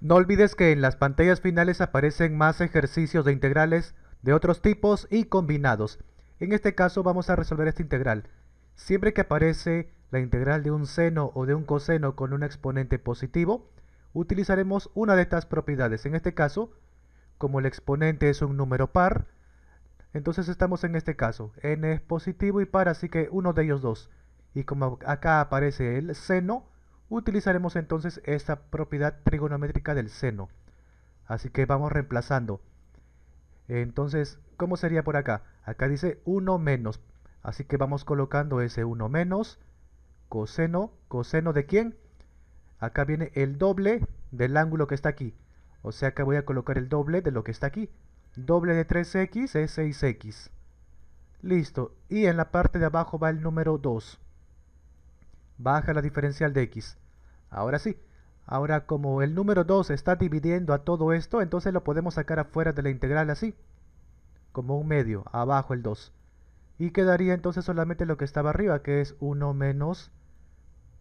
No olvides que en las pantallas finales aparecen más ejercicios de integrales de otros tipos y combinados. En este caso vamos a resolver esta integral. Siempre que aparece la integral de un seno o de un coseno con un exponente positivo, utilizaremos una de estas propiedades. En este caso, como el exponente es un número par, entonces estamos en este caso. n es positivo y par, así que uno de ellos dos. Y como acá aparece el seno, Utilizaremos entonces esta propiedad trigonométrica del seno. Así que vamos reemplazando. Entonces, ¿cómo sería por acá? Acá dice 1 menos. Así que vamos colocando ese 1 menos. Coseno. ¿Coseno de quién? Acá viene el doble del ángulo que está aquí. O sea que voy a colocar el doble de lo que está aquí. Doble de 3x es 6x. Listo. Y en la parte de abajo va el número 2. Baja la diferencial de x. Ahora sí. Ahora como el número 2 está dividiendo a todo esto, entonces lo podemos sacar afuera de la integral así. Como un medio, abajo el 2. Y quedaría entonces solamente lo que estaba arriba, que es 1 menos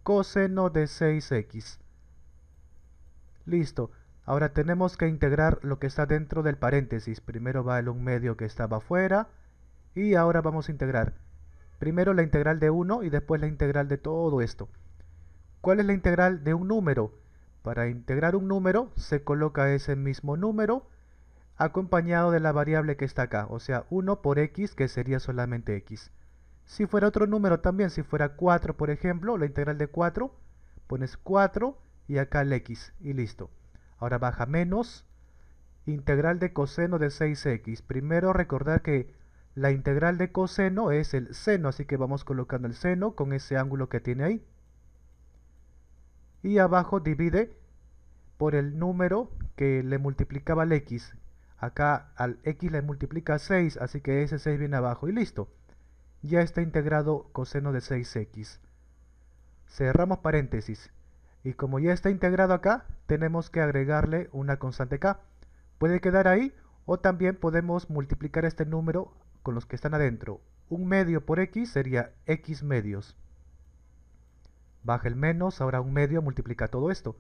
coseno de 6x. Listo. Ahora tenemos que integrar lo que está dentro del paréntesis. Primero va el 1 medio que estaba afuera. Y ahora vamos a integrar. Primero la integral de 1 y después la integral de todo esto. ¿Cuál es la integral de un número? Para integrar un número se coloca ese mismo número acompañado de la variable que está acá, o sea 1 por x que sería solamente x. Si fuera otro número también, si fuera 4 por ejemplo, la integral de 4, pones 4 y acá el x y listo. Ahora baja menos integral de coseno de 6x. Primero recordar que la integral de coseno es el seno, así que vamos colocando el seno con ese ángulo que tiene ahí y abajo divide por el número que le multiplicaba al x. Acá al x le multiplica 6, así que ese 6 viene abajo y listo. Ya está integrado coseno de 6x. Cerramos paréntesis. Y como ya está integrado acá, tenemos que agregarle una constante k. Puede quedar ahí o también podemos multiplicar este número con los que están adentro. Un medio por x sería x medios. Baja el menos, ahora un medio, multiplica todo esto.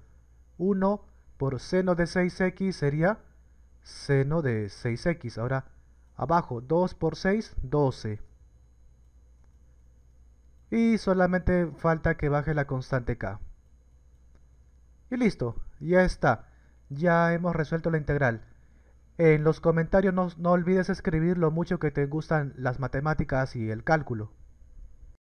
1 por seno de 6x sería seno de 6x. Ahora abajo, 2 por 6, 12. Y solamente falta que baje la constante k. Y listo, ya está. Ya hemos resuelto la integral. En los comentarios no, no olvides escribir lo mucho que te gustan las matemáticas y el cálculo.